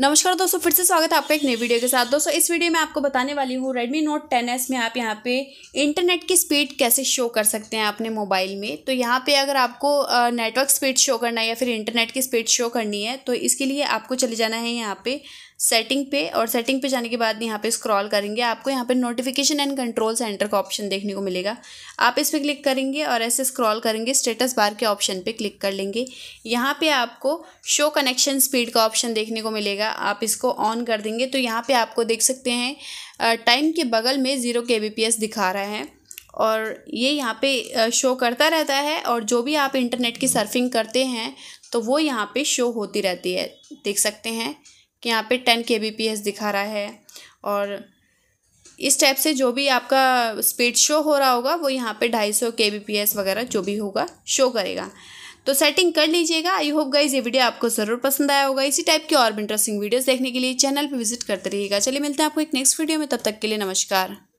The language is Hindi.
नमस्कार दोस्तों फिर से स्वागत है आपका एक नई वीडियो के साथ दोस्तों इस वीडियो में आपको बताने वाली हूँ Redmi Note 10s में आप यहाँ पे इंटरनेट की स्पीड कैसे शो कर सकते हैं अपने मोबाइल में तो यहाँ पे अगर आपको नेटवर्क स्पीड शो करना है या फिर इंटरनेट की स्पीड शो करनी है तो इसके लिए आपको चले जाना है यहाँ पर सेटिंग पे और सेटिंग पे जाने के बाद यहाँ पे स्क्रॉल करेंगे आपको यहाँ पे नोटिफिकेशन एंड कंट्रोल सेंटर का ऑप्शन देखने को मिलेगा आप इस पर क्लिक करेंगे और ऐसे स्क्रॉल करेंगे स्टेटस बार के ऑप्शन पे क्लिक कर लेंगे यहाँ पे आपको शो कनेक्शन स्पीड का ऑप्शन देखने को मिलेगा आप इसको ऑन कर देंगे तो यहाँ पर आपको देख सकते हैं टाइम के बगल में ज़ीरो के दिखा रहा है और ये यहाँ पर शो करता रहता है और जो भी आप इंटरनेट की सर्फिंग करते हैं तो वो यहाँ पर शो होती रहती है देख सकते हैं कि यहाँ पे टेन के बी पी एस दिखा रहा है और इस टाइप से जो भी आपका स्पीड शो हो रहा होगा वो यहाँ पे ढाई सौ के बी पी एस वगैरह जो भी होगा शो करेगा तो सेटिंग कर लीजिएगा आई होप गाइज ये वीडियो आपको ज़रूर पसंद आया होगा इसी टाइप की और भी इंटरेस्टिंग वीडियोस देखने के लिए चैनल पर विजिट करते रहिएगा चलिए मिलते हैं आपको एक नेक्स्ट वीडियो में तब तक के लिए नमस्कार